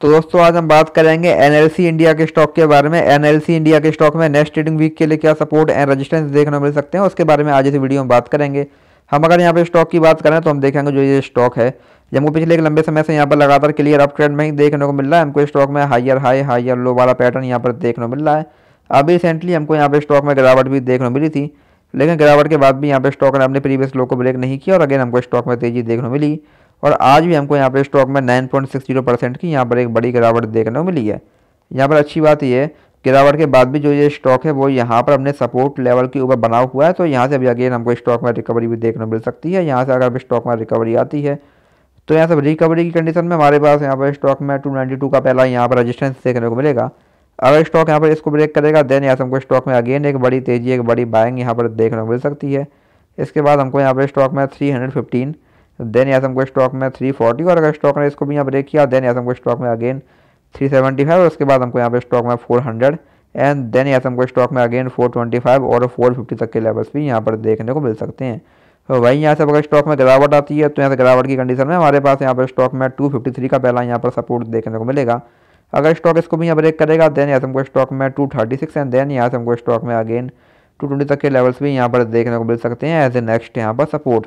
तो दोस्तों आज हम बात करेंगे एनएलसी इंडिया के स्टॉक के बारे में एनएलसी इंडिया के स्टॉक में नेक्स्ट ट्रेडिंग वीक के लिए क्या सपोर्ट एंड रेजिस्टेंस देखने मिल सकते हैं उसके बारे में आज इस वीडियो में बात करेंगे हम अगर यहाँ पे स्टॉक की बात करें तो हम देखेंगे जो ये स्टॉक है जम्मू पिछले एक लंबे समय से यहाँ पर लगातार क्लियर अप ट्रेंड में ही देखने को मिल रहा है हमको स्टॉक में हाइयर हाई हायर लो वाला पैटर्न यहाँ पर देखने को मिल रहा है अभी रिसेंटली हमको यहाँ पर स्टॉक में गिरावट भी देखने को मिली थी लेकिन गिरावट के बाद भी यहाँ पर स्टॉक ने अपने प्रीवियस लो को ब्रेक नहीं किया और अगेन हमको स्टॉक में तेजी देखने को मिली और आज भी हमको यहाँ पर स्टॉक में nine point six zero percent की यहाँ पर एक बड़ी गिरावट देखने को मिली है यहाँ पर अच्छी बात यह है गिरावट के बाद भी जो ये स्टॉक है वो यहाँ पर अपने सपोर्ट लेवल के ऊपर बना हुआ है तो यहाँ से अभी अगेन हमको स्टॉक में रिकवरी भी देखने मिल सकती है यहाँ से अगर अभी स्टॉक में रिकवरी आती है तो यहाँ से रिकवरी की कंडीशन में हमारे पास यहाँ पर स्टॉक में टू का पहला यहाँ पर रजिस्टेंस देखने को मिलेगा अगर स्टॉक यहाँ पर इसको ब्रेक करेगा देन यहाँ से हमको स्टॉक में अगेन एक बड़ी तेजी एक बड़ी बाइंग यहाँ पर देखने को मिल सकती है इसके बाद हमको यहाँ पर स्टॉक में थ्री देन या से स्टॉक में थ्री फोर्टी और अगर स्टॉक ने इसको भी यहाँ ब्रेक किया देन यहाँ को स्टॉक में अगेन थ्री सेवेंटी फाइव और उसके बाद हमको यहाँ पे स्टॉक में फोर हंड्रेड एंड देन या से स्टॉक में अगेन फोर ट्वेंटी फाइव और फोर फिफ्टी तक के लेवल्स भी यहाँ पर देखने को मिल सकते हैं तो वहीं यहाँ से अगर स्टॉक में गिरावट आती है तो यहाँ से गिरावट की कंडीशन में हमारे पास यहाँ पर स्टॉक में टू फिफ्टी थ्री का पहला यहाँ पर सपोर्ट देखने को मिलेगा अगर स्टॉक इसको भी यहाँ ब्रेक करेगा देन या से हमको स्टॉक में two thirty six and then यहाँ से हमको स्टॉक में अगेन टू ट्वेंटी तक के लेवल्स भी यहाँ पर देखने को मिल सकते हैं एज ए नेक्स्ट यहाँ पर सपोर्ट